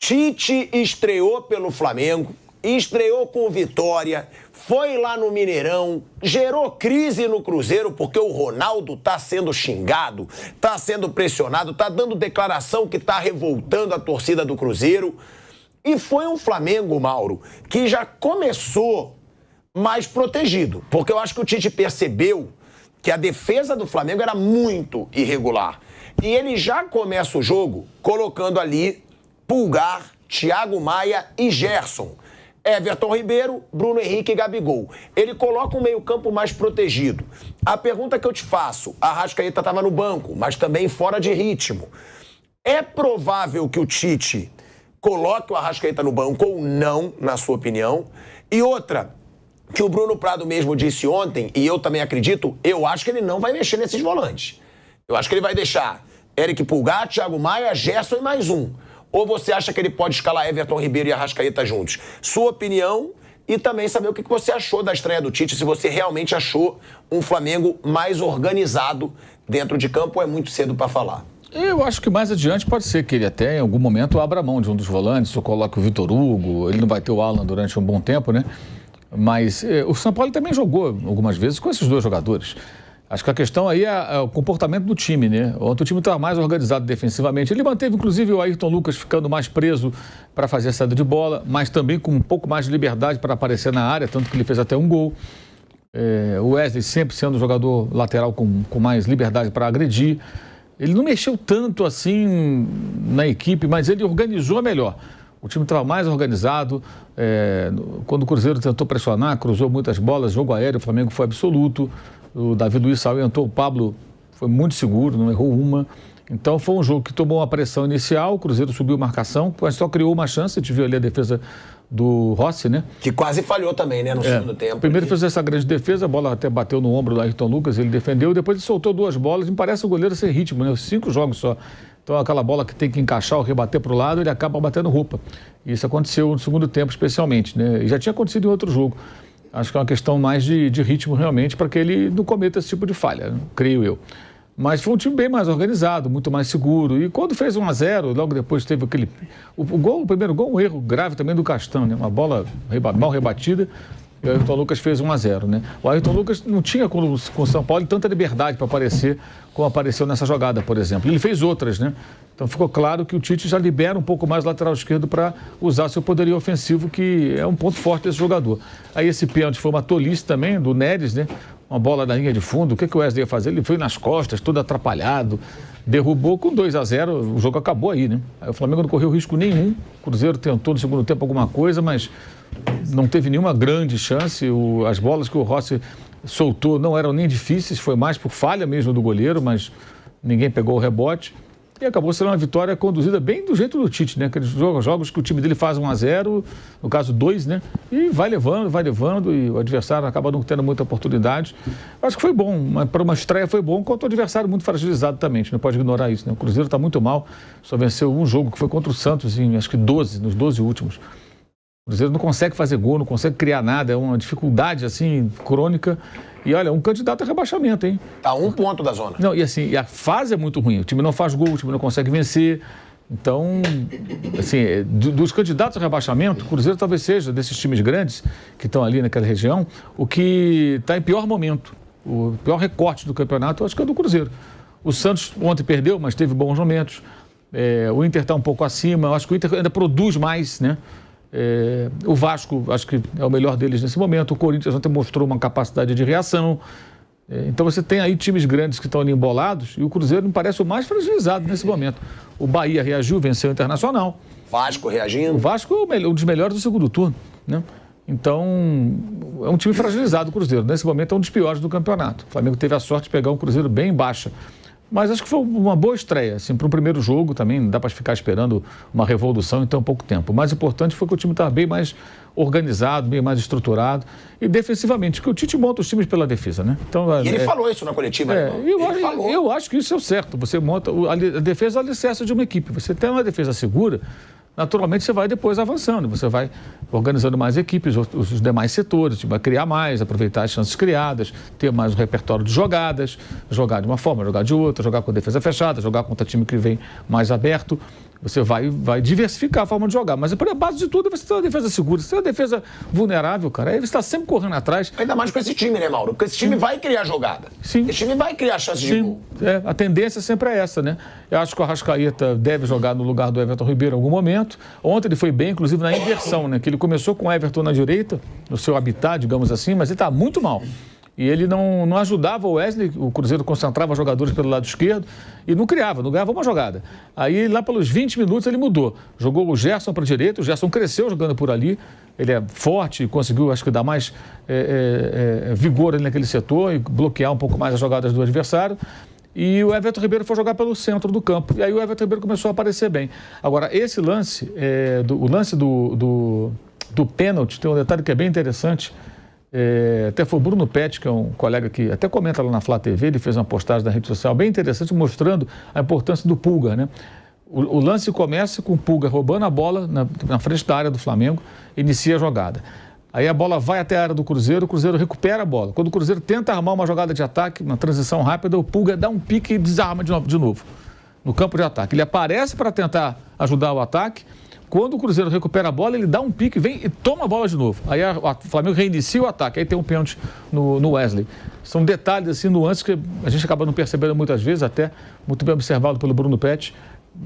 Tite estreou pelo Flamengo, estreou com vitória, foi lá no Mineirão, gerou crise no Cruzeiro porque o Ronaldo tá sendo xingado, tá sendo pressionado, tá dando declaração que tá revoltando a torcida do Cruzeiro. E foi um Flamengo, Mauro, que já começou mais protegido, porque eu acho que o Tite percebeu que a defesa do Flamengo era muito irregular. E ele já começa o jogo colocando ali Pulgar, Thiago Maia e Gerson. Everton Ribeiro, Bruno Henrique e Gabigol. Ele coloca um meio-campo mais protegido. A pergunta que eu te faço: a Rascaeta estava no banco, mas também fora de ritmo. É provável que o Tite coloque o Arrascaeta no banco ou não, na sua opinião? E outra, que o Bruno Prado mesmo disse ontem, e eu também acredito, eu acho que ele não vai mexer nesses volantes. Eu acho que ele vai deixar Eric Pulgar, Thiago Maia, Gerson e mais um. Ou você acha que ele pode escalar Everton Ribeiro e Arrascaeta juntos? Sua opinião e também saber o que você achou da estreia do Tite, se você realmente achou um Flamengo mais organizado dentro de campo, ou é muito cedo para falar. Eu acho que mais adiante pode ser que ele até em algum momento abra mão de um dos volantes, ou coloque o Vitor Hugo, ele não vai ter o Alan durante um bom tempo, né? Mas eh, o São Paulo também jogou algumas vezes com esses dois jogadores. Acho que a questão aí é, é o comportamento do time, né? Ontem o time estava mais organizado defensivamente. Ele manteve, inclusive, o Ayrton Lucas ficando mais preso para fazer a saída de bola, mas também com um pouco mais de liberdade para aparecer na área, tanto que ele fez até um gol. É, o Wesley sempre sendo um jogador lateral com, com mais liberdade para agredir. Ele não mexeu tanto assim na equipe, mas ele organizou melhor. O time estava mais organizado. É, quando o Cruzeiro tentou pressionar, cruzou muitas bolas, jogo aéreo, o Flamengo foi absoluto o Davi Luiz saiu, entrou o Pablo, foi muito seguro, não errou uma. Então foi um jogo que tomou uma pressão inicial, o Cruzeiro subiu marcação, mas só criou uma chance, a gente viu ali a defesa do Rossi, né? Que quase falhou também, né, no é, segundo tempo. Primeiro ali. fez essa grande defesa, a bola até bateu no ombro do Ayrton Lucas, ele defendeu, depois ele soltou duas bolas, me parece o goleiro sem ritmo, né? Cinco jogos só. Então aquela bola que tem que encaixar ou rebater para o lado, ele acaba batendo roupa. Isso aconteceu no segundo tempo, especialmente, né? E já tinha acontecido em outro jogo. Acho que é uma questão mais de, de ritmo realmente para que ele não cometa esse tipo de falha, creio eu. Mas foi um time bem mais organizado, muito mais seguro. E quando fez 1 a 0 logo depois teve aquele. O, o gol, o primeiro gol, um erro grave também do Castanho, né? Uma bola reba... mal rebatida. E o Ayrton Lucas fez 1 a 0 né? O Ayrton Lucas não tinha com o São Paulo tanta liberdade para aparecer como apareceu nessa jogada, por exemplo. Ele fez outras, né? Então ficou claro que o Tite já libera um pouco mais o lateral esquerdo para usar seu poderio ofensivo, que é um ponto forte desse jogador. Aí esse pênalti foi uma tolice também do Neres, né? Uma bola na linha de fundo. O que, que o Wesley ia fazer? Ele foi nas costas, todo atrapalhado. Derrubou com 2 a 0 o jogo acabou aí, né? Aí o Flamengo não correu risco nenhum. O Cruzeiro tentou no segundo tempo alguma coisa, mas não teve nenhuma grande chance. O, as bolas que o Rossi soltou não eram nem difíceis, foi mais por falha mesmo do goleiro, mas ninguém pegou o rebote. E acabou sendo uma vitória conduzida bem do jeito do Tite, né? Aqueles jogos, que o time dele faz 1 a 0 no caso 2, né? E vai levando, vai levando, e o adversário acaba não tendo muita oportunidade. Acho que foi bom, para uma estreia foi bom, contra o adversário muito fragilizado também, a gente não pode ignorar isso, né? O Cruzeiro está muito mal, só venceu um jogo que foi contra o Santos, em acho que 12, nos 12 últimos. O Cruzeiro não consegue fazer gol, não consegue criar nada, é uma dificuldade assim crônica. E olha, é um candidato a rebaixamento, hein? Tá um ponto da zona. Não, e assim, a fase é muito ruim. O time não faz gol, o time não consegue vencer. Então, assim, é, dos candidatos a rebaixamento, o Cruzeiro talvez seja, desses times grandes que estão ali naquela região, o que está em pior momento. O pior recorte do campeonato, acho que é do Cruzeiro. O Santos ontem perdeu, mas teve bons momentos. É, o Inter está um pouco acima. Eu acho que o Inter ainda produz mais, né? É, o Vasco, acho que é o melhor deles nesse momento. O Corinthians ontem mostrou uma capacidade de reação. É, então você tem aí times grandes que estão ali embolados e o Cruzeiro me parece o mais fragilizado nesse momento. O Bahia reagiu, venceu o Internacional. Vasco reagindo? O Vasco é o melhor, um dos melhores do segundo turno. Né? Então, é um time fragilizado o Cruzeiro. Nesse momento é um dos piores do campeonato. O Flamengo teve a sorte de pegar um Cruzeiro bem baixa. Mas acho que foi uma boa estreia, assim, para o primeiro jogo também, não dá para ficar esperando uma revolução em tão pouco tempo. O mais importante foi que o time estava bem mais organizado, bem mais estruturado e defensivamente, porque o Tite monta os times pela defesa, né? Então, e ele é, falou isso na coletiva. É, né, eu, eu, eu, acho que isso é o certo, você monta, a defesa é o alicerce de uma equipe, você tem uma defesa segura, naturalmente você vai depois avançando, você vai organizando mais equipes, os demais setores, vai criar mais, aproveitar as chances criadas, ter mais um repertório de jogadas, jogar de uma forma, jogar de outra, jogar com defesa fechada, jogar contra time que vem mais aberto. Você vai, vai diversificar a forma de jogar. Mas é a base de tudo, você tem uma defesa segura, você tem uma defesa vulnerável, cara. Aí você está sempre correndo atrás. Ainda mais com esse time, né, Mauro? Porque esse time Sim. vai criar jogada. Sim. Esse time vai criar chance Sim. de gol. É, a tendência sempre é essa, né? Eu acho que o Arrascaeta deve jogar no lugar do Everton Ribeiro em algum momento. Ontem ele foi bem, inclusive, na inversão, né? Que ele começou com o Everton na direita, no seu habitat, digamos assim, mas ele está muito mal. E ele não, não ajudava o Wesley, o Cruzeiro concentrava jogadores pelo lado esquerdo e não criava, não ganhava uma jogada. Aí, lá pelos 20 minutos, ele mudou. Jogou o Gerson para a direita, o Gerson cresceu jogando por ali. Ele é forte, conseguiu, acho que, dar mais é, é, é, vigor ali naquele setor e bloquear um pouco mais as jogadas do adversário. E o Everton Ribeiro foi jogar pelo centro do campo. E aí o Everton Ribeiro começou a aparecer bem. Agora, esse lance, é, do, o lance do, do, do pênalti, tem um detalhe que é bem interessante é, até foi o Bruno Pet, que é um colega que até comenta lá na Flá TV, ele fez uma postagem na rede social bem interessante mostrando a importância do Pulga, né? O, o lance começa com o Pulga roubando a bola na, na frente da área do Flamengo, inicia a jogada. Aí a bola vai até a área do Cruzeiro, o Cruzeiro recupera a bola. Quando o Cruzeiro tenta armar uma jogada de ataque, uma transição rápida, o Pulga dá um pique e desarma de novo, de novo no campo de ataque. Ele aparece para tentar ajudar o ataque, quando o Cruzeiro recupera a bola, ele dá um pique, vem e toma a bola de novo. Aí o Flamengo reinicia o ataque, aí tem um pênalti no, no, Wesley. São detalhes, assim, nuances que a gente acaba não percebendo muitas vezes, até muito bem observado pelo Bruno Pet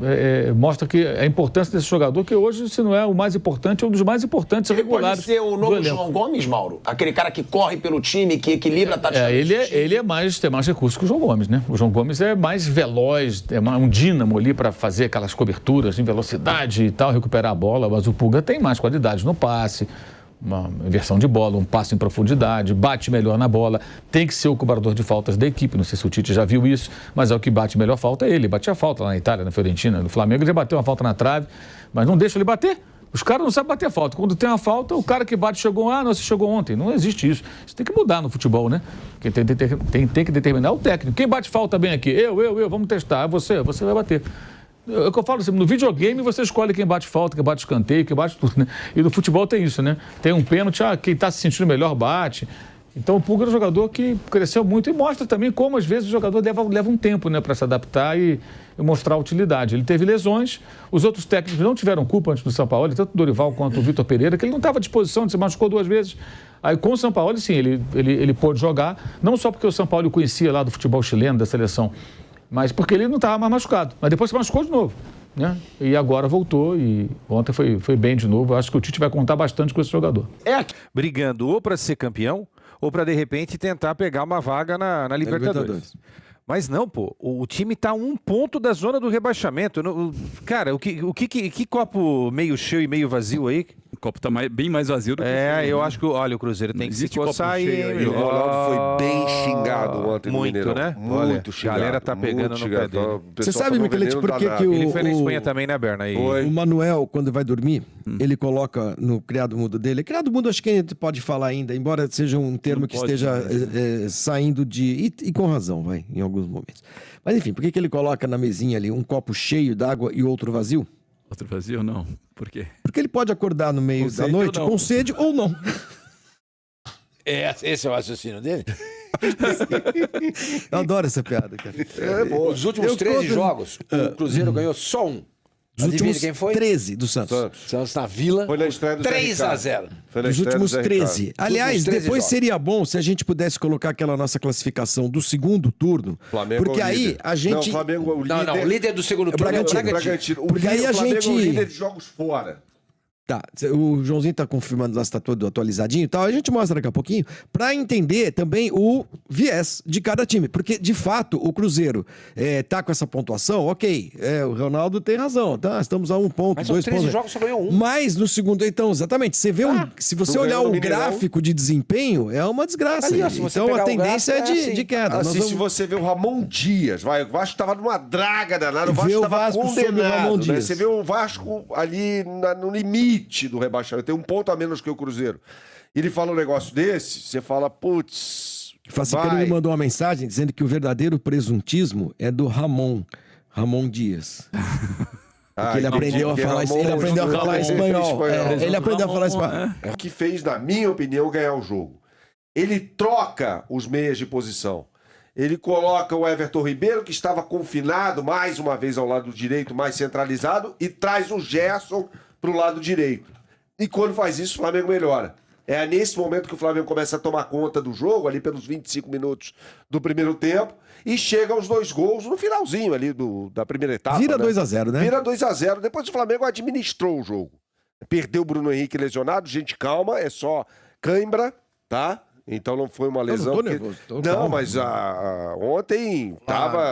é, é, mostra que a importância desse jogador, que hoje, se não é o mais importante, é um dos mais importantes ele regulares. Ele pode ser o novo João Gomes, Mauro? Aquele cara que corre pelo time, que equilibra a tática. É, ele, é, ele é mais, tem mais recursos que o João Gomes, né? O João Gomes é mais veloz, é um dínamo ali para fazer aquelas coberturas em velocidade e tal, recuperar a bola, mas o Pulga tem mais qualidade no passe uma inversão de bola, um passo em profundidade, bate melhor na bola, tem que ser o cobrador de faltas da equipe. Não sei se o Tite já viu isso, mas é o que bate melhor falta é ele. a falta lá na Itália, na Fiorentina, no Flamengo, ele já bateu uma falta na trave, mas não deixa ele bater. Os caras não sabem bater falta. Quando tem uma falta, o cara que bate chegou, ah, não, você chegou ontem. Não existe isso. Isso tem que mudar no futebol, né? Quem tem, tem, tem, tem que determinar o técnico. Quem bate falta bem aqui? Eu, eu, eu, vamos testar. É você, você vai bater. É o que eu falo assim, no videogame você escolhe quem bate falta, quem bate escanteio, quem bate tudo, né? E no futebol tem isso, né? Tem um pênalti, ah, quem está se sentindo melhor bate. Então o Pulga é um jogador que cresceu muito e mostra também como às vezes o jogador leva, leva um tempo né, para se adaptar e, e, mostrar a utilidade. Ele teve lesões, os outros técnicos não tiveram culpa antes do São Paulo, tanto o Dorival quanto o Vitor Pereira, que ele não estava à disposição, se machucou duas vezes. Aí com o São Paulo, sim, ele, ele, ele pôde jogar, não só porque o São Paulo conhecia lá do futebol chileno, da seleção, mas porque ele não estava mais machucado. Mas depois se machucou de novo. Né? E agora voltou e ontem foi, foi bem de novo. Acho que o Tite vai contar bastante com esse jogador. É, brigando ou para ser campeão ou para de repente tentar pegar uma vaga na, na Libertadores. Libertadores. Mas não, pô, o, time está um ponto da zona do rebaixamento. cara, o que, o que, que, que copo meio cheio e meio vazio aí copo tá mais, bem mais vazio do que É, eu né? acho que, olha, o Cruzeiro tem que se existe copo coçar aí, cheio né? E o Ronaldo foi bem xingado ontem no Muito, né? Muito Olha, xingado. A galera tá pegando muito no pé dele. Você sabe, tá Miquelete, por que que Ele na O- também, né, Berna? E... O Manuel, quando vai dormir, hum. ele coloca no criado mudo dele. Criado mudo, acho que a gente pode falar ainda, embora seja um termo que esteja né? eh, eh, saindo de. E, e com razão, vai, em alguns momentos. Mas enfim, por que, que ele coloca na mesinha ali um copo cheio d'água e outro vazio? Outro vazio, não. Por quê? Porque ele pode acordar no meio da noite com sede ou não. É, esse é o raciocínio dele? Eu adoro essa piada, cara. É, é os últimos eu 13 conto... jogos, o Cruzeiro uhum. ganhou só um. Dos últimos quem foi? 13 do Santos. Santos. na Vila. Foi na estreia do 3 a 0. Foi na dos últimos 13. Aliás, depois seria bom se a gente pudesse colocar aquela nossa classificação do segundo turno. Flamengo porque é aí a gente. Não, Flamengo, é o líder... não, não, o líder do segundo turno Bragantino. é o Bragantino. Bragantino. Porque aí a é gente. O líder de jogos fora. Tá, o Joãozinho tá confirmando lá se tá todo atualizadinho e tal. A gente mostra daqui a pouquinho para entender também o viés de cada time. Porque, de fato, o Cruzeiro é, tá com essa pontuação, ok. É, o Ronaldo tem razão, tá? Estamos a um ponto, Mas dois pontos. jogos, só ganhou um. Mas no segundo, então, exatamente. Você vê ah, um, se você olhar o gráfico de desempenho, é uma desgraça. Ali, ó, então a tendência é gráfico, é, de, é assim. de queda. Assim, vamos... se você vê o Ramon Dias, vai, o Vasco tava numa draga danada, o Vasco vê tava o Vasco condenado. O Ramon né? Dias. Né? Você vê o Vasco ali na, no limite limite do rebaixamento, tem um ponto a menos que o Cruzeiro. E ele fala um negócio desse, você fala, putz. Facicano me mandou uma mensagem dizendo que o verdadeiro presuntismo é do Ramon, Ramon Dias. Ah, ele, aprendeu a falar, é, ele aprendeu a falar espanhol. ele aprendeu a falar espanhol. É. O que fez, na minha opinião, ganhar o jogo. Ele troca os meias de posição. Ele coloca o Everton Ribeiro, que estava confinado mais uma vez ao lado direito, mais centralizado, e traz o Gerson para o lado direito. E quando faz isso, o Flamengo melhora. É nesse momento que o Flamengo começa a tomar conta do jogo, ali pelos 25 minutos do primeiro tempo, e chega aos dois gols no finalzinho ali do, da primeira etapa. Vira né? 2 a 0 né? Vira 2 a 0 Depois o Flamengo administrou o jogo. Perdeu o Bruno Henrique lesionado, gente, calma, é só cãibra, tá? Então não foi uma lesão. Eu não, tô nervoso, tô calma. mas a, ontem estava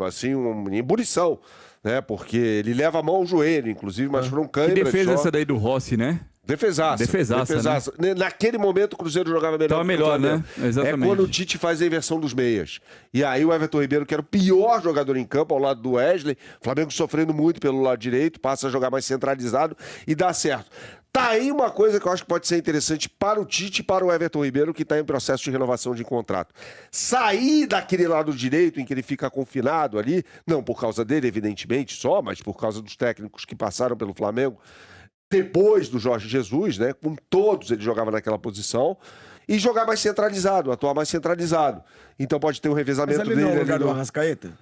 ah, assim, uma ebulição né? Porque ele leva a mão ao joelho, inclusive, mas foram ah. cãibras. Que defesa de essa daí do Rossi, né? Defesaça. Defesaça. Né? defesaça. Né? Naquele momento o Cruzeiro jogava melhor. Tava melhor, né? Exatamente. É quando o Tite faz a inversão dos meias. E aí o Everton Ribeiro, que era o pior jogador em campo, ao lado do Wesley, Flamengo sofrendo muito pelo lado direito, passa a jogar mais centralizado e dá certo. Tá aí uma coisa que eu acho que pode ser interessante para o Tite e para o Everton Ribeiro, que está em processo de renovação de contrato. Sair daquele lado direito em que ele fica confinado ali, não por causa dele, evidentemente, só, mas por causa dos técnicos que passaram pelo Flamengo depois do Jorge Jesus, né? Com todos ele jogava naquela posição. E jogar mais centralizado, atuar mais centralizado. Então pode ter um revezamento mas ali dele. Não é o lugar Arrascaeta?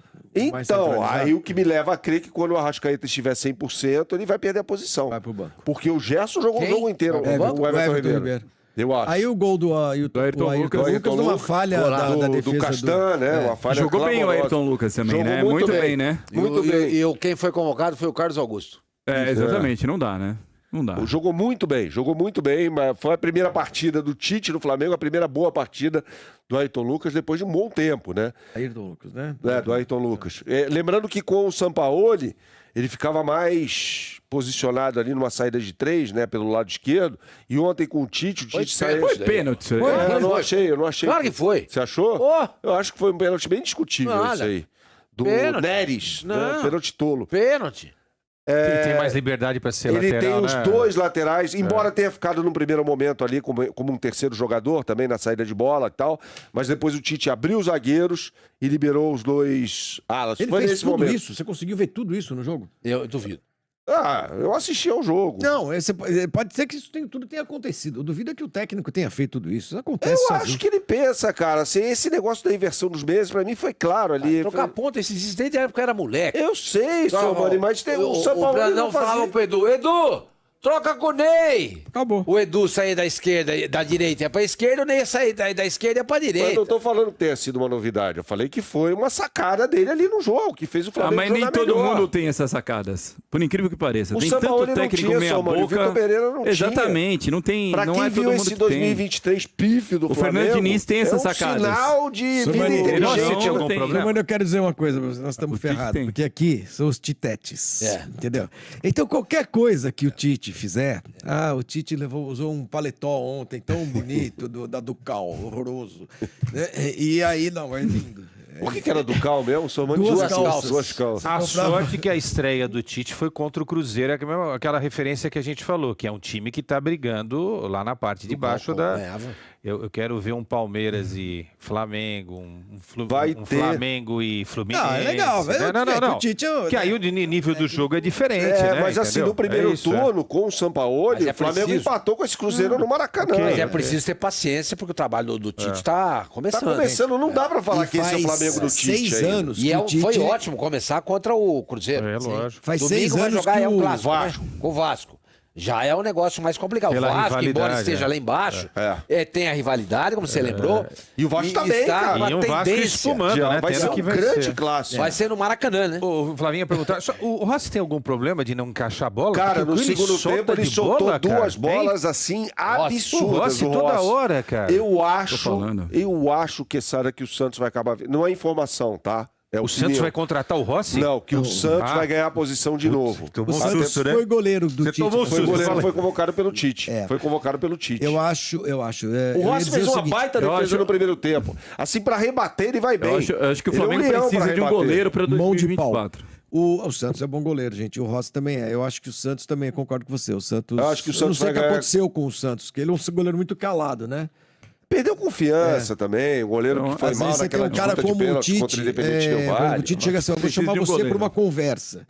Então, aí o que me leva a crer que quando o Arrascaeta estiver 100%, ele vai perder a posição. Vai pro banco. Porque o Gerson jogou Quem? o jogo inteiro. É, o, banco? o Everton, Everton Ribeiro. Ribeiro. Eu acho. Aí o gol do, uh, ah, Ayrton Ayrton Lucas, uma numa falha do, da, da, defesa. Do Castan, do... né? É. Uma falha Jogou clamorosa. bem o Ayrton Lucas também, Jogou né? Muito, muito bem, bem, né? Muito e, bem. E, e, quem foi convocado foi o Carlos Augusto. É, é. exatamente, é. não dá, né? Não dá. Jogou muito bem, jogou muito bem, mas foi a primeira partida do Tite no Flamengo, a primeira boa partida do Ayrton Lucas depois de um bom tempo, né? Ayrton Lucas, né? É, do Ayrton Lucas. É, lembrando que com o Sampaoli, ele ficava mais posicionado ali numa saída de três, né, pelo lado esquerdo. E ontem com o Tite, o Tite saiu. Foi pênalti, é, Eu não achei, eu não achei. Claro que foi. Você achou? Oh. Eu acho que foi um pênalti bem discutível isso aí. Do pênalti. Neres, né? não. Né? pênalti tolo. Pênalti. É, tem, tem mais liberdade para ser ele lateral. Ele tem os né? dois laterais, é. embora é. tenha ficado no primeiro momento ali como, como um terceiro jogador também na saída de bola e tal, mas depois o Tite abriu os zagueiros e liberou os dois alas. Ele Foi fez tudo momento. isso? Você conseguiu ver tudo isso no jogo? Eu, eu duvido. Ah, eu assisti ao jogo. Não, esse, eh, pode ser que isso tudo tenha acontecido. Eu duvido que o técnico tenha feito tudo isso. Isso acontece. Eu sozinho. acho que ele pensa, cara. Assim, esse negócio da inversão dos meses, para mim, foi claro ali. Ah, trocar foi... ponta, esses desde a época era moleque. Eu sei, então, seu mas tem o, o São Paulo. O, não, não falava pro Edu. Edu! Troca com o Ney! Acabou. O Edu sair da esquerda, da direita é pra esquerda, o Ney sair da, da esquerda é pra direita. Mas eu não tô falando que tenha sido uma novidade. Eu falei que foi uma sacada dele ali no jogo, que fez o ah, Flamengo. Ah, mas nem todo melhor. mundo tem essas sacadas. Por incrível que pareça. O tem São tanto técnico tinha, meia boca. Mano, o Pereira não Exatamente, tinha. não tem. Pra não quem é viu esse 2023 tem. pífio do o Flamengo. O Fernando Diniz tem essas é um sacadas. Sinal de Sumani, vida inteligente. Não, não tem, problema. Mas eu quero dizer uma coisa, nós estamos ferrados, porque aqui são os titetes. É. Entendeu? Então qualquer coisa que o Tite fizer, é. ah, o Tite levou, usou um paletó ontem tão bonito do, da Ducal, horroroso. Né? E aí, não, é lindo. É o que, que era Ducal mesmo? Somando duas, duas calças. Duas calças. A sorte que a estreia do Tite foi contra o Cruzeiro, é aquela referência que a gente falou, que é um time que está brigando lá na parte de baixo da. Eu, eu quero ver um Palmeiras hum. e Flamengo, um, um, Flu, Vai um ter... Flamengo e Fluminense. Não, é legal. velho? Não, não, não. É Tite, eu... É que aí o né? nível do jogo é diferente, é, né? Mas assim, Entendeu? no primeiro é isso, é. turno, é. com o Sampaoli, o Flamengo preciso... empatou com esse Cruzeiro hum. no Maracanã. Okay. Mas é preciso ter paciência, porque o trabalho do, Tite está começando. Está começando, não dá para falar e que esse é o Flamengo do Tite. seis anos. E Tite... foi ótimo começar contra o Cruzeiro. É, lógico. Faz seis anos vai jogar é o né? Vasco. Com o Vasco. Já é um negócio mais complicado. Pela o Vasco, embora esteja é. lá embaixo, é, é. é. tem a rivalidade, como você é. lembrou. E o Vasco também, está cara. e um tendência. Vasco né? Vai ser um grande clássico. Vai ser no Maracanã, né? O Flavinho perguntar, o Rossi tem algum problema de não encaixar a bola? Cara, Porque no segundo tempo ele soltou bola, duas cara. bolas tem? assim absurdas. O Rossi, o Rossi toda hora, cara. Eu acho, eu acho que, Sara, que o Santos vai acabar... Não é informação, tá? É o, Santos vai contratar o Rossi? Não, que não. o Santos ah. vai ganhar a posição de Putz, novo. Tomou o Santos susto, né? foi goleiro do Você Tite. Tomou foi goleiro, foi convocado pelo Tite. É. Foi convocado pelo Tite. Eu acho, eu acho. É, o Rossi fez uma baita defesa acho... no primeiro tempo. Assim, para rebater, ele vai bem. Eu acho, eu acho que o Flamengo é um precisa de um goleiro para 2024. O, o, Santos é bom goleiro, gente. O Rossi também é. Eu acho que o Santos também, concordo com você. O Santos. Eu acho que o Santos. Eu não sei o que ganhar... aconteceu com o Santos, que ele é um goleiro muito calado, né? Perdeu confiança é. também, o goleiro então, que foi mal naquela um cara é, como o Tite, contra o é, vale, O Tite chega assim, eu vou chamar você para uma conversa.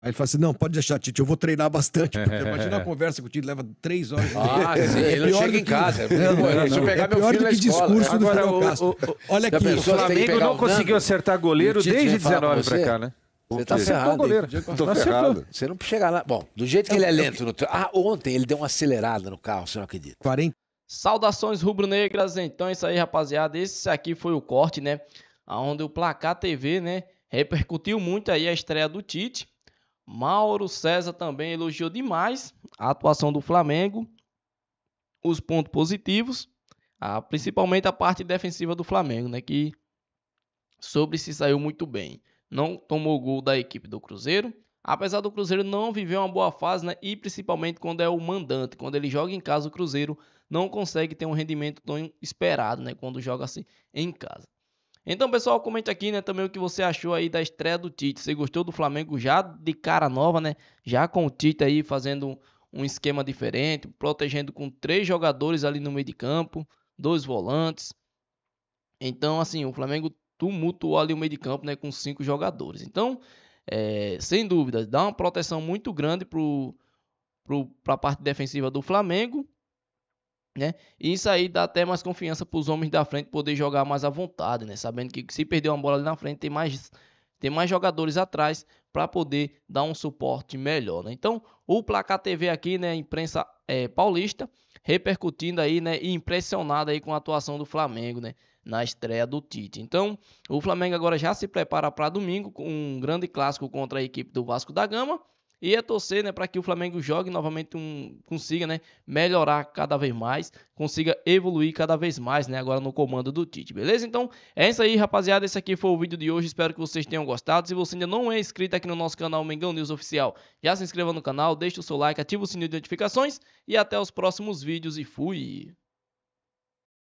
Aí ele fala assim: não, pode deixar, Tite, eu vou treinar bastante. imagina uma a conversa com o Tite, leva três horas. Ah, é sim, é ele chega que... em casa. Deixa eu pegar é meu filho que discurso do o, Olha aqui. O Flamengo não conseguiu acertar goleiro desde 19 para cá, né? Você tá o Goleiro. Tô não ferrado. Você não chegar lá. Bom, do jeito que ele é lento no Ah, ontem ele deu uma acelerada no carro, você não acredita. 40. Saudações rubro-negras, então é isso aí, rapaziada. Esse aqui foi o corte, né? Onde o Placar TV, né? Repercutiu muito aí a estreia do Tite. Mauro César também elogiou demais a atuação do Flamengo, os pontos positivos, principalmente a parte defensiva do Flamengo, né? Que sobre se saiu muito bem. Não tomou gol da equipe do Cruzeiro, Apesar do Cruzeiro não viver uma boa fase, né? E principalmente quando é o mandante, quando ele joga em casa, o Cruzeiro não consegue ter um rendimento tão esperado, né, quando joga assim em casa. Então, pessoal, comente aqui, né, também o que você achou aí da estreia do Tite. Você gostou do Flamengo já de cara nova, né? Já com o Tite aí fazendo um esquema diferente, protegendo com três jogadores ali no meio de campo, dois volantes. Então, assim, o Flamengo tumultuou ali o meio de campo, né, com cinco jogadores. Então, é, sem dúvidas, dá uma proteção muito grande para pro, pro, a parte defensiva do Flamengo né? E isso aí dá até mais confiança para os homens da frente poder jogar mais à vontade, né? Sabendo que se perder uma bola ali na frente, tem mais, tem mais jogadores atrás para poder dar um suporte melhor, né? Então, o Placar TV aqui, né, imprensa é, paulista, repercutindo aí, né, e impressionada aí com a atuação do Flamengo, né, na estreia do Tite. Então, o Flamengo agora já se prepara para domingo com um grande clássico contra a equipe do Vasco da Gama e é torcer né, para que o Flamengo jogue novamente, um, consiga né, melhorar cada vez mais, consiga evoluir cada vez mais né, agora no comando do Tite, beleza? Então é isso aí, rapaziada. Esse aqui foi o vídeo de hoje. Espero que vocês tenham gostado. Se você ainda não é inscrito aqui no nosso canal Mengão News Oficial, já se inscreva no canal, deixe o seu like, ative o sininho de notificações e até os próximos vídeos e fui!